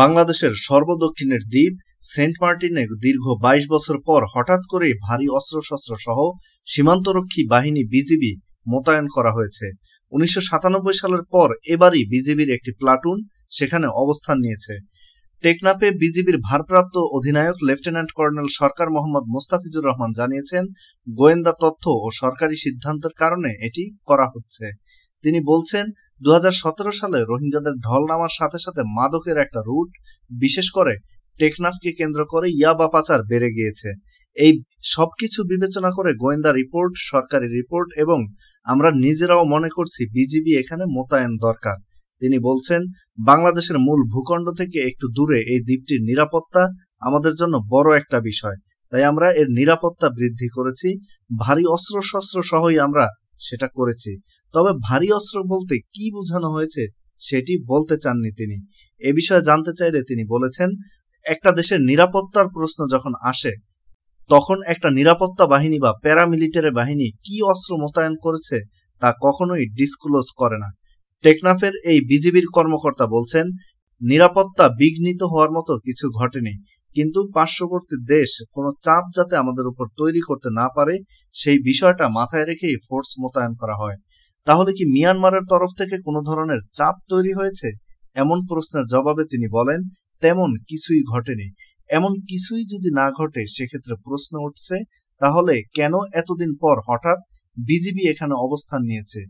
বাংলাদেশের সর্বদক্ষিণের দ্বীপ সেন্ট মার্টিনে দীর্ঘ ২২ বছর পর হঠাৎ করে ভারী অস্ত্রশস্ত্র সহ সীমান্তরক্ষী বাহিনী বিজিবি মোতায়েন করা হয়েছে উনিশশো সালের পর এবারই বিজিবির একটি প্লাটুন সেখানে অবস্থান নিয়েছে টেকনাফে বিজিবির ভারপ্রাপ্ত অধিনায়ক লেফটেন্যান্ট কর্নেল সরকার মোহাম্মদ মোস্তাফিজুর রহমান জানিয়েছেন গোয়েন্দা তথ্য ও সরকারি সিদ্ধান্তের কারণে এটি করা হচ্ছে তিনি বলছেন দু সালে রোহিঙ্গাদের ঢল নামার সাথে সাথে মাদকের একটা রুট বিশেষ করে টেকনাফকে কেন্দ্র করে ইয়াবা পাচার বেড়ে গিয়েছে এই সবকিছু বিবেচনা করে গোয়েন্দা রিপোর্ট সরকারি রিপোর্ট এবং আমরা নিজেরাও মনে করছি বিজিবি এখানে মোতায়েন দরকার তিনি বলছেন বাংলাদেশের মূল ভূখণ্ড থেকে একটু দূরে এই দ্বীপটির নিরাপত্তা আমাদের জন্য বড় একটা বিষয় তাই আমরা এর নিরাপত্তা বৃদ্ধি করেছি ভারী অস্ত্র শস্ত্র সহই আমরা সেটা করেছি তবে ভারী অস্ত্র বলতে কি বোঝানো হয়েছে সেটি বলতে চাননি তিনি এ বিষয়ে জানতে চাইলে তিনি বলেছেন একটা দেশের নিরাপত্তার প্রশ্ন যখন আসে তখন একটা নিরাপত্তা বাহিনী বা প্যারামিলিটারি বাহিনী কি অস্ত্র মোতায়েন করেছে তা কখনোই ডিসক্লোজ করে না টেকনাফের এই বিজিবির কর্মকর্তা বলছেন নিরাপত্তা বিঘ্নিত হওয়ার মতো কিছু ঘটেনি কিন্তু পার্শ্ববর্তী দেশ কোনো চাপ যাতে আমাদের উপর তৈরি করতে না পারে সেই বিষয়টা মাথায় রেখেই ফোর্স মোতায়েন করা হয় তাহলে কি মিয়ানমারের তরফ থেকে কোনো ধরনের চাপ তৈরি হয়েছে এমন প্রশ্নের জবাবে তিনি বলেন তেমন কিছুই ঘটেনি এমন কিছুই যদি না ঘটে সেক্ষেত্রে প্রশ্ন উঠছে তাহলে কেন এতদিন পর হঠাৎ বিজিবি এখানে অবস্থান নিয়েছে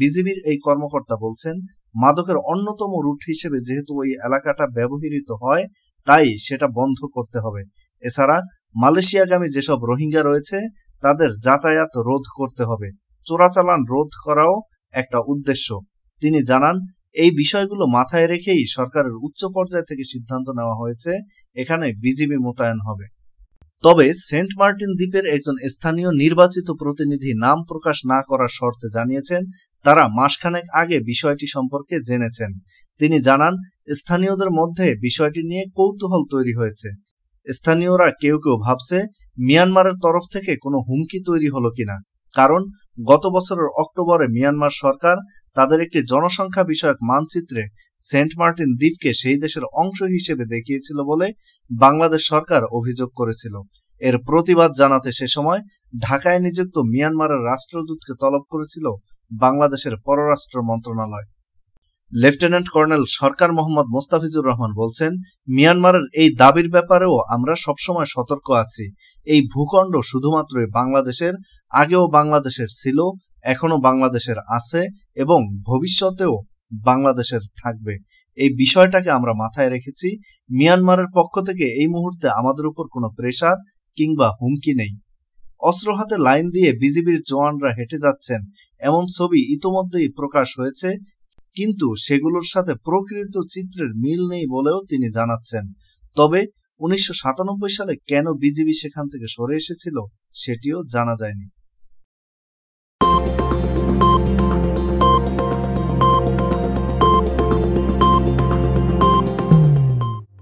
বিজিবির এই কর্মকর্তা বলছেন মাদকের অন্যতম রুট হিসেবে যেহেতু ওই এলাকাটা ব্যবহৃত হয় তাই সেটা বন্ধ করতে হবে এছাড়া মালয়েশিয়াগামী যেসব রোহিঙ্গা রয়েছে তাদের যাতায়াত রোধ করতে হবে চোরাচালান রোধ করাও একটা উদ্দেশ্য তিনি জানান এই বিষয়গুলো মাথায় রেখেই সরকারের উচ্চ পর্যায় থেকে সিদ্ধান্ত নেওয়া হয়েছে এখানে বিজিবি মোতায়েন হবে তবে সেন্ট মার্টিন দ্বীপের একজন স্থানীয় নির্বাচিত প্রতিনিধি নাম প্রকাশ না করার শর্তে জানিয়েছেন তারা মাসখানেক আগে বিষয়টি সম্পর্কে জেনেছেন তিনি জানান স্থানীয়দের মধ্যে বিষয়টি নিয়ে কৌতূহল তৈরি হয়েছে স্থানীয়রা কেউ কেউ ভাবছে মিয়ানমারের তরফ থেকে কোনো হুমকি তৈরি হলো কিনা কারণ গত বছরের অক্টোবরে মিয়ানমার সরকার তাদের একটি জনসংখ্যা বিষয়ক মানচিত্রে সেন্ট মার্টিন দ্বীপকে সেই দেশের অংশ হিসেবে দেখিয়েছিল বলে বাংলাদেশ সরকার অভিযোগ করেছিল এর প্রতিবাদ জানাতে সে সময় ঢাকায় নিযুক্ত মিয়ানমারের রাষ্ট্রদূতকে তলব করেছিল বাংলাদেশের পররাষ্ট্র মন্ত্রণালয় লেফটেন্যান্ট কর্নেল সরকার মোহাম্মদ মোস্তাফিজুর রহমান বলছেন মিয়ানমারের এই দাবির ব্যাপারেও আমরা সবসময় সতর্ক আছি এই ভূখণ্ড শুধুমাত্রই বাংলাদেশের আগেও বাংলাদেশের ছিল এখনো বাংলাদেশের আছে এবং ভবিষ্যতেও বাংলাদেশের থাকবে এই বিষয়টাকে আমরা মাথায় রেখেছি মিয়ানমারের পক্ষ থেকে এই মুহূর্তে আমাদের উপর কোনো প্রেশার কিংবা হুমকি নেই অস্ত্র হাতে লাইন দিয়ে বিজিবির জওয়ানরা হেঁটে যাচ্ছেন এমন ছবি ইতোমধ্যেই প্রকাশ হয়েছে কিন্তু সেগুলোর সাথে প্রকৃত চিত্রের মিল নেই বলেও তিনি জানাচ্ছেন তবে উনিশশো সালে কেন বিজিবি সেখান থেকে সরে এসেছিল সেটিও জানা যায়নি